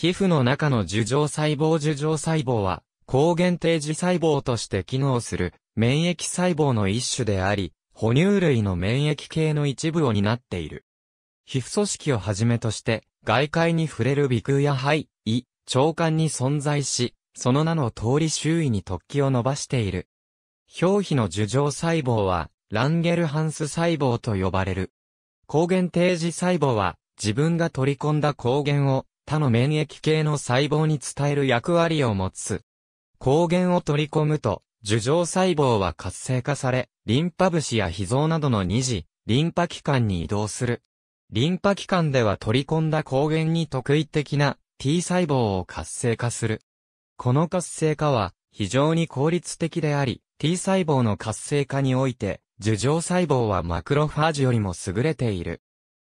皮膚の中の樹状細胞樹状細胞は、抗原定時細胞として機能する免疫細胞の一種であり、哺乳類の免疫系の一部を担っている。皮膚組織をはじめとして、外界に触れる鼻腔や肺、胃、腸管に存在し、その名の通り周囲に突起を伸ばしている。表皮の樹状細胞は、ランゲルハンス細胞と呼ばれる。抗原定時細胞は、自分が取り込んだ抗原を他の免疫系の細胞に伝える役割を持つ。抗原を取り込むと、樹状細胞は活性化され、リンパ節や脾臓などの二次、リンパ器官に移動する。リンパ器官では取り込んだ抗原に特異的な T 細胞を活性化する。この活性化は非常に効率的であり、T 細胞の活性化において、樹状細胞はマクロファージよりも優れている。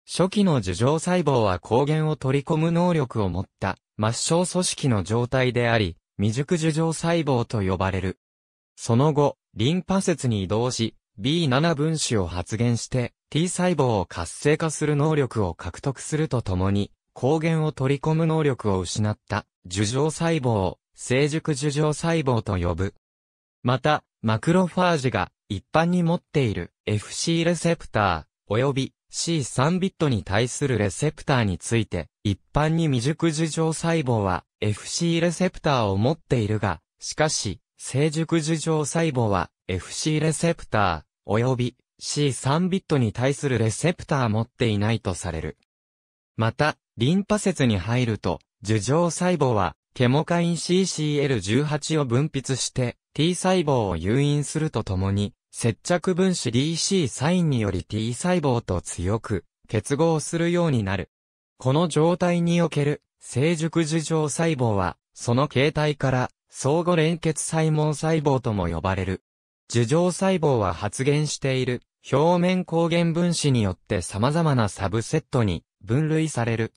初期の樹状細胞は抗原を取り込む能力を持った末梢組織の状態であり、未熟樹状細胞と呼ばれる。その後、リンパ節に移動し、B7 分子を発現して T 細胞を活性化する能力を獲得するとともに、抗原を取り込む能力を失った樹状細胞を成熟樹状細胞と呼ぶ。また、マクロファージが一般に持っている FC レセプター、及び C3 ビットに対するレセプターについて、一般に未熟樹状細胞は FC レセプターを持っているが、しかし、成熟樹状細胞は FC レセプター、及び C3 ビットに対するレセプター持っていないとされる。また、リンパ節に入ると、樹状細胞は、ケモカイン CCL18 を分泌して、T 細胞を誘引するとともに、接着分子 DC サインにより T 細胞と強く結合するようになる。この状態における成熟樹状細胞は、その形態から相互連結細胞細胞とも呼ばれる。樹状細胞は発現している表面抗原分子によって様々なサブセットに分類される。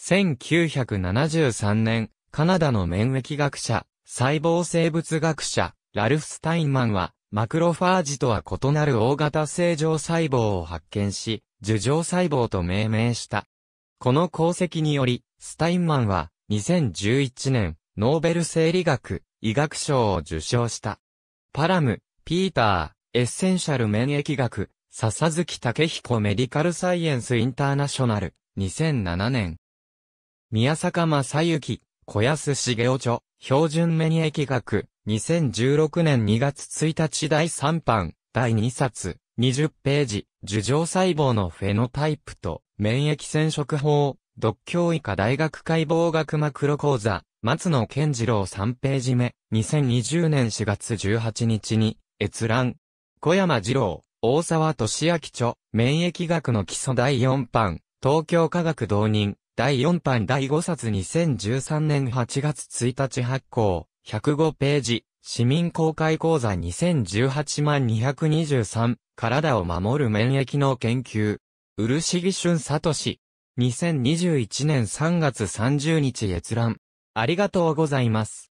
1973年、カナダの免疫学者、細胞生物学者、ラルフ・スタインマンは、マクロファージとは異なる大型正常細胞を発見し、樹状細胞と命名した。この功績により、スタインマンは2011年、ノーベル生理学、医学賞を受賞した。パラム、ピーター、エッセンシャル免疫学、笹月武彦メディカルサイエンスインターナショナル、2007年。宮坂正幸、小安茂雄著、標準免疫学、2016年2月1日第3版、第2冊、20ページ、樹状細胞のフェノタイプと、免疫染色法、独協医科大学解剖学マクロ講座、松野健次郎3ページ目、2020年4月18日に、閲覧。小山次郎、大沢俊明著、免疫学の基礎第4版、東京科学導入、第4版第5冊2013年8月1日発行。105ページ、市民公開講座2018万223、体を守る免疫の研究。漆木俊し。2021年3月30日閲覧。ありがとうございます。